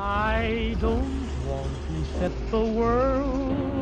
I don't want to set the world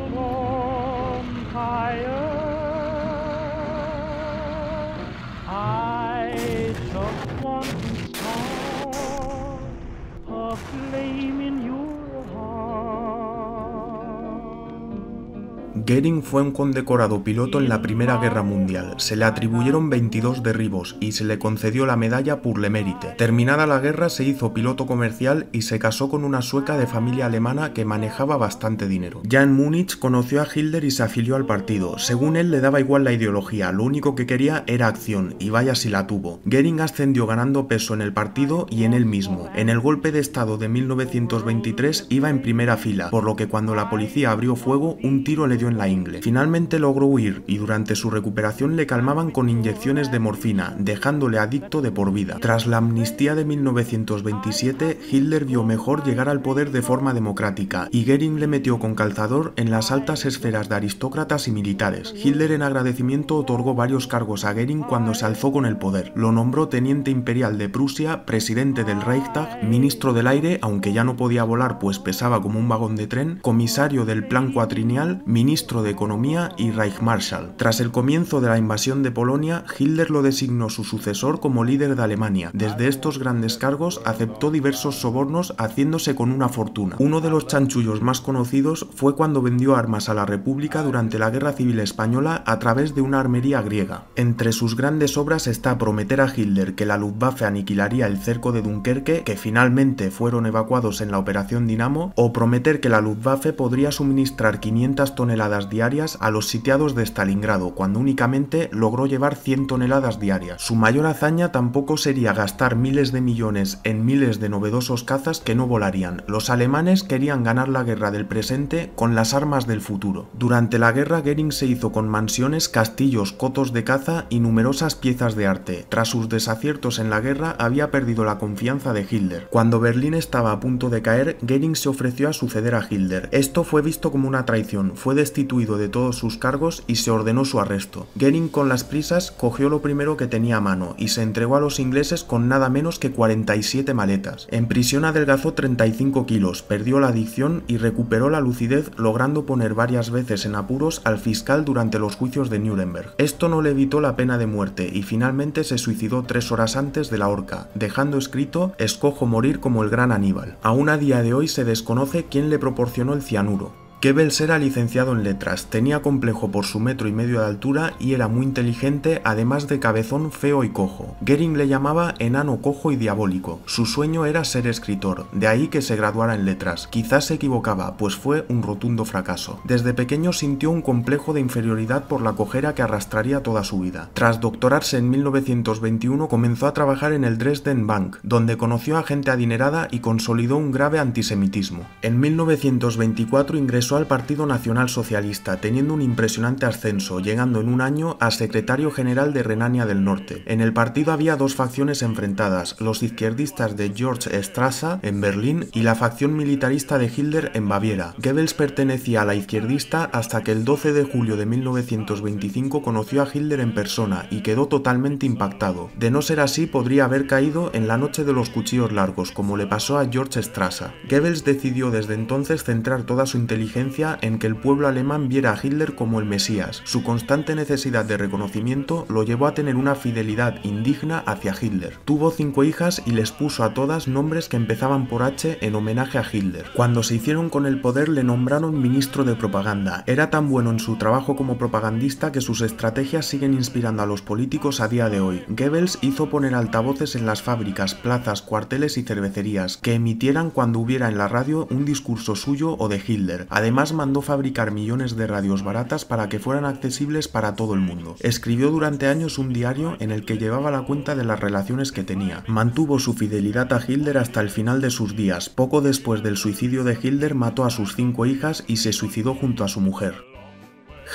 Goering fue un condecorado piloto en la Primera Guerra Mundial. Se le atribuyeron 22 derribos y se le concedió la medalla por le mérite. Terminada la guerra se hizo piloto comercial y se casó con una sueca de familia alemana que manejaba bastante dinero. Ya en Múnich conoció a Hitler y se afilió al partido. Según él le daba igual la ideología, lo único que quería era acción y vaya si la tuvo. Gering ascendió ganando peso en el partido y en él mismo. En el golpe de estado de 1923 iba en primera fila, por lo que cuando la policía abrió fuego un tiro le dio en la ingle. Finalmente logró huir y durante su recuperación le calmaban con inyecciones de morfina, dejándole adicto de por vida. Tras la amnistía de 1927, Hitler vio mejor llegar al poder de forma democrática y Goering le metió con calzador en las altas esferas de aristócratas y militares. Hitler en agradecimiento otorgó varios cargos a Goering cuando se alzó con el poder. Lo nombró teniente imperial de Prusia, presidente del Reichstag, ministro del aire, aunque ya no podía volar pues pesaba como un vagón de tren, comisario del plan cuatrinial, ministro de Economía y Reichmarschall. Tras el comienzo de la invasión de Polonia, Hitler lo designó su sucesor como líder de Alemania. Desde estos grandes cargos aceptó diversos sobornos haciéndose con una fortuna. Uno de los chanchullos más conocidos fue cuando vendió armas a la República durante la Guerra Civil Española a través de una armería griega. Entre sus grandes obras está prometer a Hitler que la Luftwaffe aniquilaría el cerco de Dunkerque, que finalmente fueron evacuados en la Operación Dinamo, o prometer que la Luftwaffe podría suministrar 500 toneladas diarias a los sitiados de Stalingrado, cuando únicamente logró llevar 100 toneladas diarias. Su mayor hazaña tampoco sería gastar miles de millones en miles de novedosos cazas que no volarían. Los alemanes querían ganar la guerra del presente con las armas del futuro. Durante la guerra, Goering se hizo con mansiones, castillos, cotos de caza y numerosas piezas de arte. Tras sus desaciertos en la guerra, había perdido la confianza de Hitler. Cuando Berlín estaba a punto de caer, Goering se ofreció a suceder a Hitler. Esto fue visto como una traición, fue destituido de todos sus cargos y se ordenó su arresto. Gering con las prisas cogió lo primero que tenía a mano y se entregó a los ingleses con nada menos que 47 maletas. En prisión adelgazó 35 kilos, perdió la adicción y recuperó la lucidez logrando poner varias veces en apuros al fiscal durante los juicios de Nuremberg. Esto no le evitó la pena de muerte y finalmente se suicidó tres horas antes de la horca, dejando escrito escojo morir como el gran Aníbal. Aún a día de hoy se desconoce quién le proporcionó el cianuro. Goebbels era licenciado en letras, tenía complejo por su metro y medio de altura y era muy inteligente, además de cabezón feo y cojo. Gering le llamaba enano cojo y diabólico. Su sueño era ser escritor, de ahí que se graduara en letras. Quizás se equivocaba, pues fue un rotundo fracaso. Desde pequeño sintió un complejo de inferioridad por la cojera que arrastraría toda su vida. Tras doctorarse en 1921 comenzó a trabajar en el Dresden Bank, donde conoció a gente adinerada y consolidó un grave antisemitismo. En 1924 ingresó al Partido Nacional Socialista, teniendo un impresionante ascenso, llegando en un año a secretario general de Renania del Norte. En el partido había dos facciones enfrentadas, los izquierdistas de George Strasser en Berlín y la facción militarista de Hitler en Baviera. Goebbels pertenecía a la izquierdista hasta que el 12 de julio de 1925 conoció a Hitler en persona y quedó totalmente impactado. De no ser así, podría haber caído en la noche de los cuchillos largos, como le pasó a George Strasser. Goebbels decidió desde entonces centrar toda su inteligencia en que el pueblo alemán viera a Hitler como el Mesías. Su constante necesidad de reconocimiento lo llevó a tener una fidelidad indigna hacia Hitler. Tuvo cinco hijas y les puso a todas nombres que empezaban por H en homenaje a Hitler. Cuando se hicieron con el poder le nombraron ministro de propaganda. Era tan bueno en su trabajo como propagandista que sus estrategias siguen inspirando a los políticos a día de hoy. Goebbels hizo poner altavoces en las fábricas, plazas, cuarteles y cervecerías que emitieran cuando hubiera en la radio un discurso suyo o de Hitler. Además mandó fabricar millones de radios baratas para que fueran accesibles para todo el mundo. Escribió durante años un diario en el que llevaba la cuenta de las relaciones que tenía. Mantuvo su fidelidad a Hilder hasta el final de sus días. Poco después del suicidio de Hilder mató a sus cinco hijas y se suicidó junto a su mujer.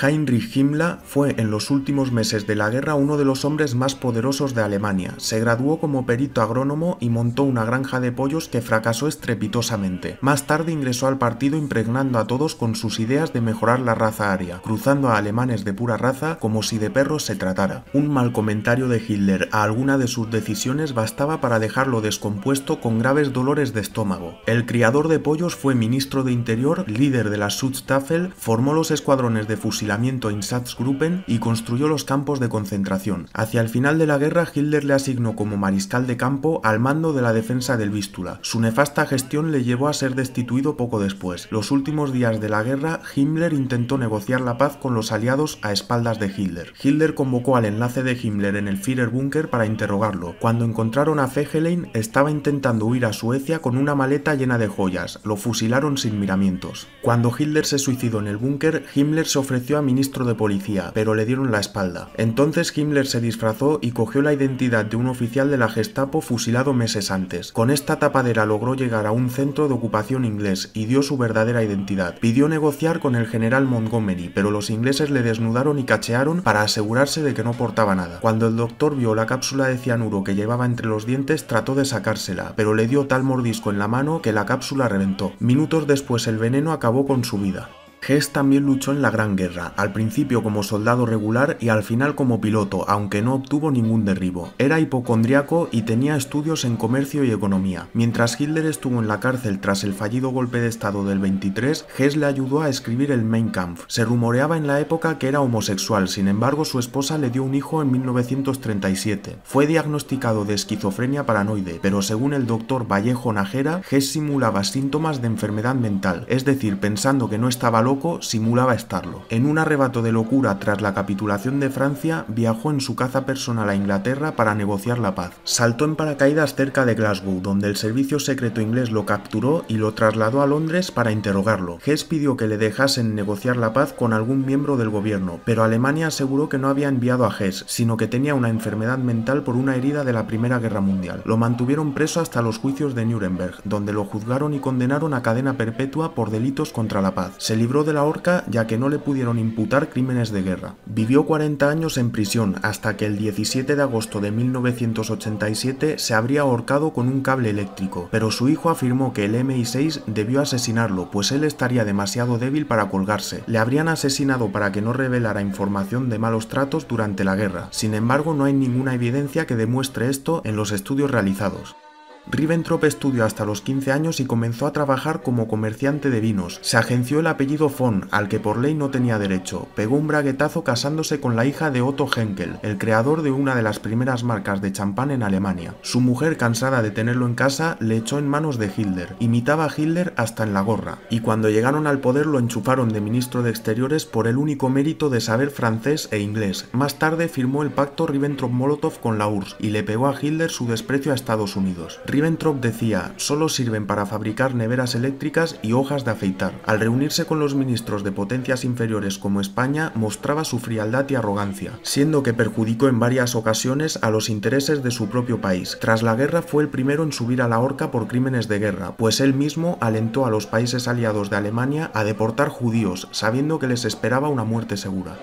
Heinrich Himmler fue en los últimos meses de la guerra uno de los hombres más poderosos de Alemania. Se graduó como perito agrónomo y montó una granja de pollos que fracasó estrepitosamente. Más tarde ingresó al partido impregnando a todos con sus ideas de mejorar la raza aria, cruzando a alemanes de pura raza como si de perros se tratara. Un mal comentario de Hitler a alguna de sus decisiones bastaba para dejarlo descompuesto con graves dolores de estómago. El criador de pollos fue ministro de Interior, líder de la Schutzstaffel, formó los escuadrones de fusil, fusilamiento en Satzgruppen y construyó los campos de concentración. Hacia el final de la guerra, Hitler le asignó como mariscal de campo al mando de la defensa del Vístula. Su nefasta gestión le llevó a ser destituido poco después. Los últimos días de la guerra, Himmler intentó negociar la paz con los aliados a espaldas de Hitler. Hitler convocó al enlace de Himmler en el Führerbunker para interrogarlo. Cuando encontraron a Fegelein, estaba intentando huir a Suecia con una maleta llena de joyas. Lo fusilaron sin miramientos. Cuando Hitler se suicidó en el búnker, Himmler se ofreció a ministro de policía, pero le dieron la espalda. Entonces Himmler se disfrazó y cogió la identidad de un oficial de la Gestapo fusilado meses antes. Con esta tapadera logró llegar a un centro de ocupación inglés y dio su verdadera identidad. Pidió negociar con el general Montgomery, pero los ingleses le desnudaron y cachearon para asegurarse de que no portaba nada. Cuando el doctor vio la cápsula de cianuro que llevaba entre los dientes, trató de sacársela, pero le dio tal mordisco en la mano que la cápsula reventó. Minutos después el veneno acabó con su vida. Hess también luchó en la Gran Guerra, al principio como soldado regular y al final como piloto, aunque no obtuvo ningún derribo. Era hipocondriaco y tenía estudios en comercio y economía. Mientras Hitler estuvo en la cárcel tras el fallido golpe de estado del 23, Hess le ayudó a escribir el Mein Kampf. Se rumoreaba en la época que era homosexual, sin embargo su esposa le dio un hijo en 1937. Fue diagnosticado de esquizofrenia paranoide, pero según el doctor Vallejo Najera, Hess simulaba síntomas de enfermedad mental, es decir, pensando que no estaba loco loco simulaba estarlo. En un arrebato de locura tras la capitulación de Francia, viajó en su caza personal a Inglaterra para negociar la paz. Saltó en paracaídas cerca de Glasgow, donde el servicio secreto inglés lo capturó y lo trasladó a Londres para interrogarlo. Hess pidió que le dejasen negociar la paz con algún miembro del gobierno, pero Alemania aseguró que no había enviado a Hess, sino que tenía una enfermedad mental por una herida de la Primera Guerra Mundial. Lo mantuvieron preso hasta los juicios de Nuremberg, donde lo juzgaron y condenaron a cadena perpetua por delitos contra la paz. Se libró de la horca ya que no le pudieron imputar crímenes de guerra. Vivió 40 años en prisión hasta que el 17 de agosto de 1987 se habría ahorcado con un cable eléctrico, pero su hijo afirmó que el MI6 debió asesinarlo pues él estaría demasiado débil para colgarse. Le habrían asesinado para que no revelara información de malos tratos durante la guerra. Sin embargo, no hay ninguna evidencia que demuestre esto en los estudios realizados. Ribbentrop estudió hasta los 15 años y comenzó a trabajar como comerciante de vinos. Se agenció el apellido Von, al que por ley no tenía derecho. Pegó un braguetazo casándose con la hija de Otto Henkel, el creador de una de las primeras marcas de champán en Alemania. Su mujer, cansada de tenerlo en casa, le echó en manos de Hitler. Imitaba a Hitler hasta en la gorra. Y cuando llegaron al poder lo enchufaron de ministro de Exteriores por el único mérito de saber francés e inglés. Más tarde firmó el pacto Ribbentrop-Molotov con la URSS y le pegó a Hitler su desprecio a Estados Unidos. Ribbentrop decía, solo sirven para fabricar neveras eléctricas y hojas de afeitar. Al reunirse con los ministros de potencias inferiores como España, mostraba su frialdad y arrogancia, siendo que perjudicó en varias ocasiones a los intereses de su propio país. Tras la guerra fue el primero en subir a la horca por crímenes de guerra, pues él mismo alentó a los países aliados de Alemania a deportar judíos, sabiendo que les esperaba una muerte segura.